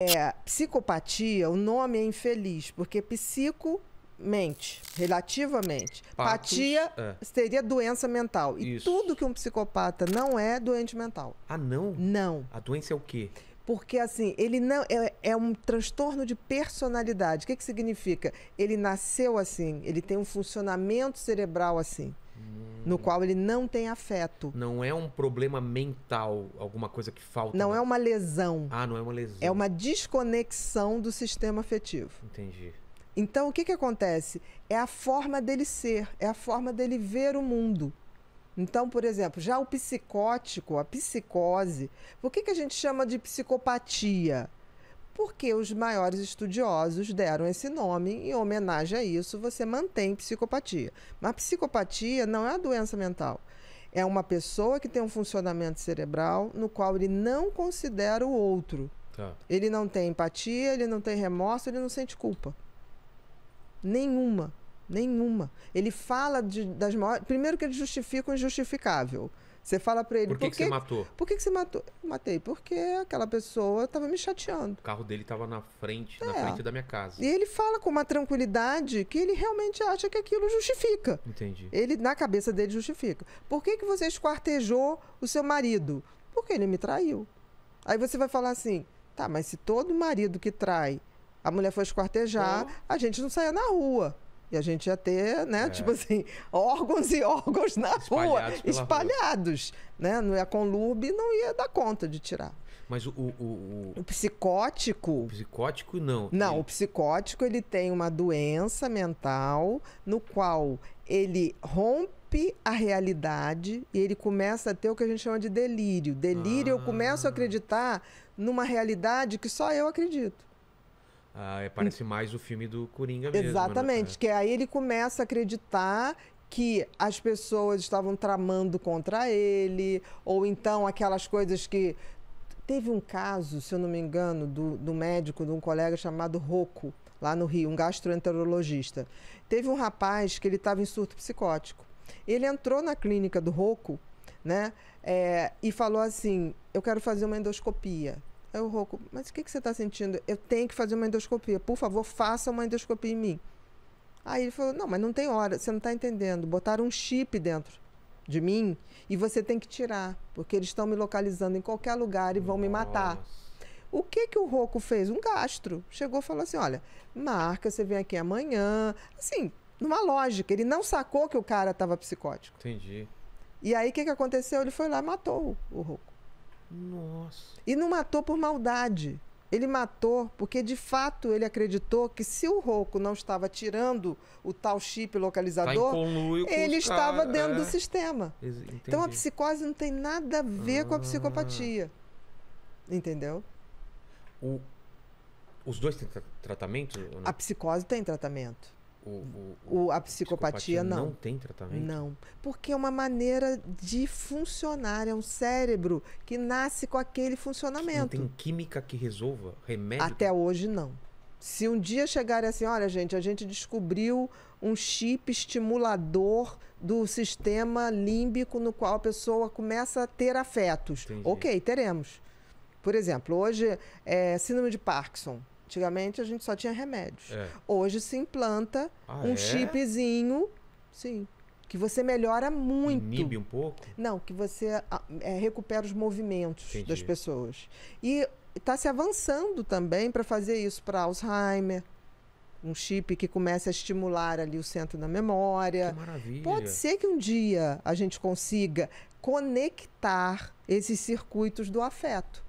É, psicopatia, o nome é infeliz, porque psico mente, relativamente. Patos, Patia é. seria doença mental. E Isso. tudo que um psicopata não é doente mental. Ah, não? Não. A doença é o quê? Porque assim, ele não é, é um transtorno de personalidade. O que, que significa? Ele nasceu assim, ele tem um funcionamento cerebral assim. No qual ele não tem afeto. Não é um problema mental, alguma coisa que falta. Não né? é uma lesão. Ah, não é uma lesão. É uma desconexão do sistema afetivo. Entendi. Então, o que, que acontece? É a forma dele ser, é a forma dele ver o mundo. Então, por exemplo, já o psicótico, a psicose, por que, que a gente chama de psicopatia? porque os maiores estudiosos deram esse nome em homenagem a isso, você mantém psicopatia. Mas psicopatia não é a doença mental. É uma pessoa que tem um funcionamento cerebral no qual ele não considera o outro. Tá. Ele não tem empatia, ele não tem remorso, ele não sente culpa. Nenhuma. Nenhuma. Ele fala de, das maiores. Primeiro que ele justifica o injustificável. Você fala pra ele. Por que, por que, que você matou? Por que, que você matou? Eu matei, porque aquela pessoa tava me chateando. O carro dele tava na frente, é. na frente da minha casa. E ele fala com uma tranquilidade que ele realmente acha que aquilo justifica. Entendi. Ele, na cabeça dele, justifica. Por que, que você esquartejou o seu marido? Porque ele me traiu. Aí você vai falar assim: tá, mas se todo marido que trai a mulher foi esquartejar, é. a gente não saia na rua. E a gente ia ter, né, é. tipo assim, órgãos e órgãos na espalhados rua, espalhados. Rua. Né? com lube não ia dar conta de tirar. Mas o. O, o, o psicótico. O psicótico não. Não, ele... o psicótico ele tem uma doença mental no qual ele rompe a realidade e ele começa a ter o que a gente chama de delírio. Delírio, ah. eu começo a acreditar numa realidade que só eu acredito. Ah, é, parece mais o filme do Coringa mesmo. Né? Exatamente, né? que aí ele começa a acreditar que as pessoas estavam tramando contra ele, ou então aquelas coisas que. Teve um caso, se eu não me engano, do, do médico, de um colega chamado Rocco, lá no Rio, um gastroenterologista. Teve um rapaz que ele estava em surto psicótico. Ele entrou na clínica do Rocco, né, é, e falou assim: Eu quero fazer uma endoscopia. Aí é o rouco, mas o que, que você está sentindo? Eu tenho que fazer uma endoscopia. Por favor, faça uma endoscopia em mim. Aí ele falou, não, mas não tem hora, você não está entendendo. Botaram um chip dentro de mim e você tem que tirar, porque eles estão me localizando em qualquer lugar e vão Nossa. me matar. O que que o rouco fez? Um gastro. Chegou e falou assim, olha, marca, você vem aqui amanhã. Assim, numa lógica. Ele não sacou que o cara estava psicótico. Entendi. E aí, o que, que aconteceu? Ele foi lá e matou o rouco. Nossa. E não matou por maldade. Ele matou porque, de fato, ele acreditou que se o Roco não estava tirando o tal chip tá localizador, tá ele estava cara... dentro é. do sistema. Entendi. Então a psicose não tem nada a ver ah. com a ah. psicopatia. Entendeu? O... Os dois têm tra tratamento? A psicose tem tratamento o, o, a psicopatia, psicopatia não. não. tem tratamento? Não. Porque é uma maneira de funcionar, é um cérebro que nasce com aquele funcionamento. Não tem química que resolva, remédio? Até hoje não. Se um dia chegar assim, olha gente, a gente descobriu um chip estimulador do sistema límbico no qual a pessoa começa a ter afetos. Entendi. Ok, teremos. Por exemplo, hoje é síndrome de Parkinson. Antigamente a gente só tinha remédios. É. Hoje se implanta ah, um é? chipzinho, sim, que você melhora muito. Inibe um pouco? Não, que você ah, é, recupera os movimentos Entendi. das pessoas. E está se avançando também para fazer isso para Alzheimer. Um chip que começa a estimular ali o centro da memória. Que maravilha. Pode ser que um dia a gente consiga conectar esses circuitos do afeto.